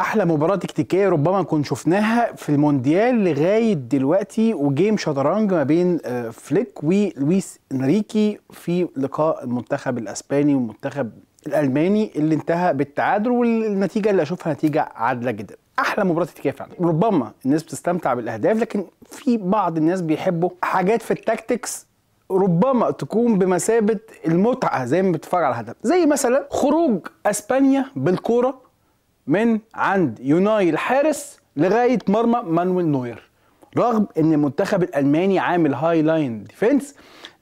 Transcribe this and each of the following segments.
احلى مباراه تكتيكيه ربما نكون شفناها في المونديال لغايه دلوقتي وجيم شطرنج ما بين آه، فليك ولويس انريكي في لقاء المنتخب الاسباني والمنتخب الالماني اللي انتهى بالتعادل والنتيجه اللي اشوفها نتيجه عادله جدا احلى مباراه تكتيكيه فعلا ربما الناس بتستمتع بالاهداف لكن في بعض الناس بيحبوا حاجات في التاكتكس ربما تكون بمثابه المتعه زي ما بتتفرج على هدف زي مثلا خروج اسبانيا بالكوره من عند يوناي الحارس لغايه مرمى مانويل نوير رغم ان المنتخب الالماني عامل هاي لاين ديفنس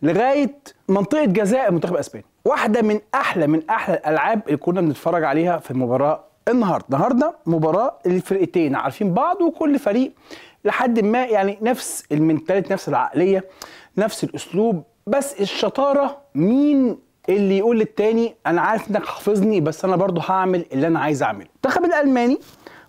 لغايه منطقه جزاء المنتخب الاسباني واحده من احلى من احلى الالعاب اللي كنا بنتفرج عليها في المباراه النهارده النهارده مباراه الفرقتين عارفين بعض وكل فريق لحد ما يعني نفس المنتاليتي نفس العقليه نفس الاسلوب بس الشطاره مين اللي يقول للتاني انا عارف انك حافظني بس انا برضه هعمل اللي انا عايز اعمله المنتخب الالماني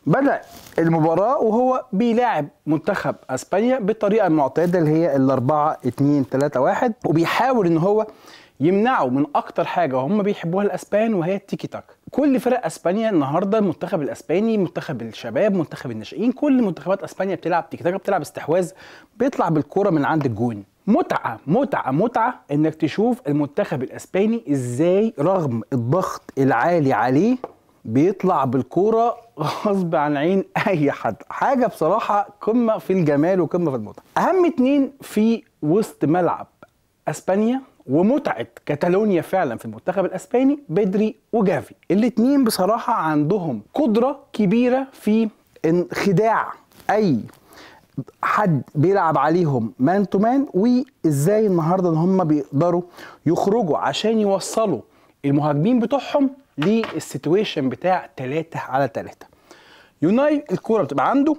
بدا المباراه وهو بيلاعب منتخب اسبانيا بالطريقه المعتاده اللي هي الاربعه 4 2 3 1 وبيحاول ان هو يمنعوا من اكتر حاجه هم بيحبوها الاسبان وهي التيكي تاك كل فرق اسبانيا النهارده المنتخب الاسباني منتخب الشباب منتخب الناشئين كل منتخبات اسبانيا بتلعب تيكي تاك بتلعب استحواذ بيطلع بالكوره من عند الجون متعة متعة متعة انك تشوف المنتخب الاسباني ازاي رغم الضغط العالي عليه بيطلع بالكورة غصب عن عين اي حد حاجة بصراحة قمة في الجمال وقمة في المتعة اهم اتنين في وسط ملعب اسبانيا ومتعة كاتالونيا فعلا في المنتخب الاسباني بدري وجافي الاتنين بصراحة عندهم قدرة كبيرة في انخداع اي حد بيلعب عليهم مان تو مان وازاي النهارده ان هم بيقدروا يخرجوا عشان يوصلوا المهاجمين بتوعهم للسيتويشن بتاع 3 على 3 يوناي الكوره بتبقى عنده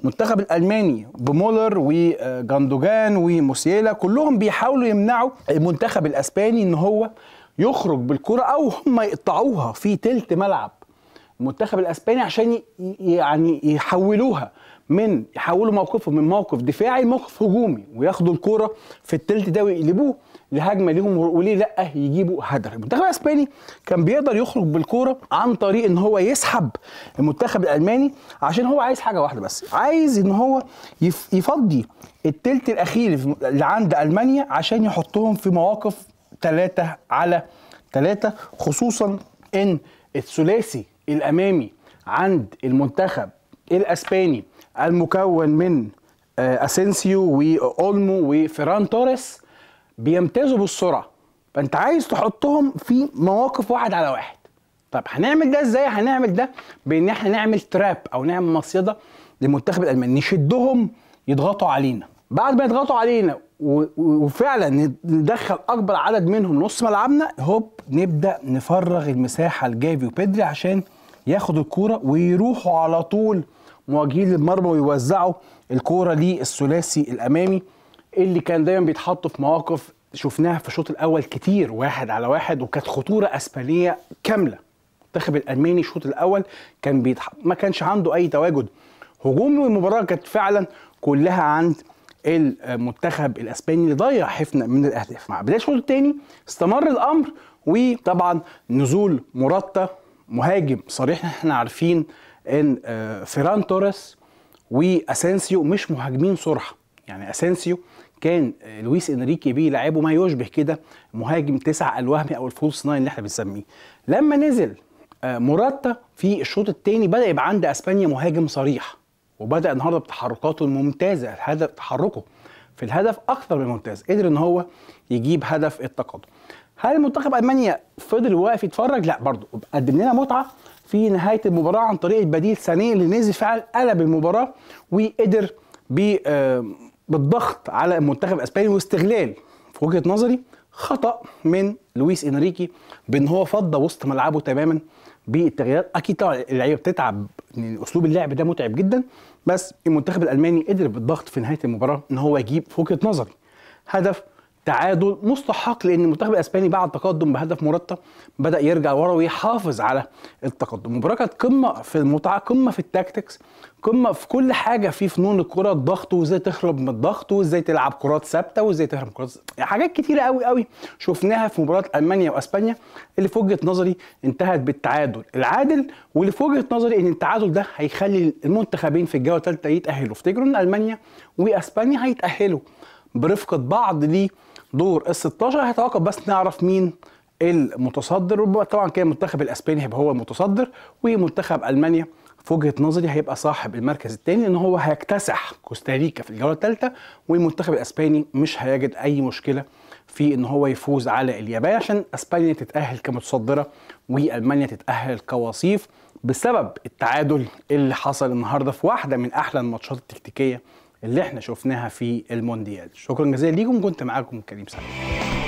المنتخب الالماني بمولر وجاندوجان وموسيلا كلهم بيحاولوا يمنعوا المنتخب الاسباني ان هو يخرج بالكره او هم يقطعوها في تلت ملعب المنتخب الاسباني عشان يعني يحولوها من يحولوا موقفهم من موقف دفاعي لموقف هجومي وياخدوا الكوره في الثلث ده ويقلبوه لهجمه ليهم وليه لا يجيبوا هدف المنتخب الاسباني كان بيقدر يخرج بالكوره عن طريق ان هو يسحب المنتخب الالماني عشان هو عايز حاجه واحده بس عايز ان هو يفضي الثلث الاخير اللي عند المانيا عشان يحطهم في مواقف ثلاثة على ثلاثة خصوصا ان الثلاثي الامامي عند المنتخب الاسباني المكون من آه، اسينسيو واولمو وفيران توريس بيمتازوا بالسرعه فانت عايز تحطهم في مواقف واحد على واحد طب هنعمل ده ازاي هنعمل ده بان احنا نعمل تراب او نعمل مصيده للمنتخب الالماني نشدهم يضغطوا علينا بعد ما يضغطوا علينا وفعلا ندخل اكبر عدد منهم نص ملعبنا هوب نبدا نفرغ المساحه لجافي وبيدري عشان ياخد الكوره ويروحوا على طول مواجهين للمرمى ويوزعوا الكوره للثلاثي الامامي اللي كان دايما بيتحط في مواقف شفناها في الشوط الاول كتير واحد على واحد وكانت خطوره اسبانيه كامله المنتخب الالماني الشوط الاول كان بيتح... ما كانش عنده اي تواجد هجوم المباراه كانت فعلا كلها عند المنتخب الاسباني اللي ضيع حفنه من الاهداف مع بدايه الشوط الثاني استمر الامر وطبعا نزول مرتا مهاجم صريح احنا عارفين ان آه، فيران توريس واسانسيو مش مهاجمين صرحه يعني اسانسيو كان آه، لويس انريكي بيلعبه ما يشبه كده مهاجم تسع الوهمي او الفولس ناين اللي احنا بنسميه لما نزل آه، موراتا في الشوط الثاني بدا يبقى عند اسبانيا مهاجم صريح وبدا النهارده بتحركاته الممتازه الهدف تحركه في الهدف اكثر من ممتاز قدر ان هو يجيب هدف التقدم هل منتخب المانيا فضل واقف يتفرج؟ لا برضه قدم لنا متعه في نهايه المباراه عن طريق البديل ثانية اللي نزل فعلا قلب المباراه وقدر آه، بالضغط على المنتخب الاسباني واستغلال في وجهه نظري خطا من لويس انريكي بان هو فضى وسط ملعبه تماما بالتغييرات اكيد طبعا اللعيبه بتتعب يعني اسلوب اللعب ده متعب جدا بس المنتخب الالماني قدر بالضغط في نهايه المباراه ان هو يجيب في وجهه نظري هدف تعادل مستحق لان المنتخب الاسباني بعد تقدم بهدف مرتب بدا يرجع ورا ويحافظ على التقدم مباراه كانت قمه في المتعه قمه في التاكتكس قمه في كل حاجه في فنون الكره الضغط وازاي تهرب من الضغط وازاي تلعب كرات ثابته وازاي تهرب كرات يعني حاجات كتيره قوي قوي شفناها في مباراه المانيا واسبانيا اللي في وجهه نظري انتهت بالتعادل العادل واللي في وجهه نظري ان التعادل ده هيخلي المنتخبين في الجوله الثالثه يتاهلوا افتكروا ان المانيا واسبانيا هيتاهلوا برفقه بعض ليه دور ال 16 هيتوقف بس نعرف مين المتصدر طبعا كان المنتخب الاسباني هيبقى هو المتصدر ومنتخب المانيا في وجهه نظري هيبقى صاحب المركز الثاني لان هو هيكتسح كوستاريكا في الجوله الثالثه والمنتخب الاسباني مش هيجد اي مشكله في ان هو يفوز على اليابان عشان اسبانيا تتاهل كمتصدره والمانيا تتاهل كوصيف بسبب التعادل اللي حصل النهارده في واحده من احلى الماتشات التكتيكيه اللي احنا شفناها في المونديال شكرا جزيلا ليكم كنت معاكم كريم سعيد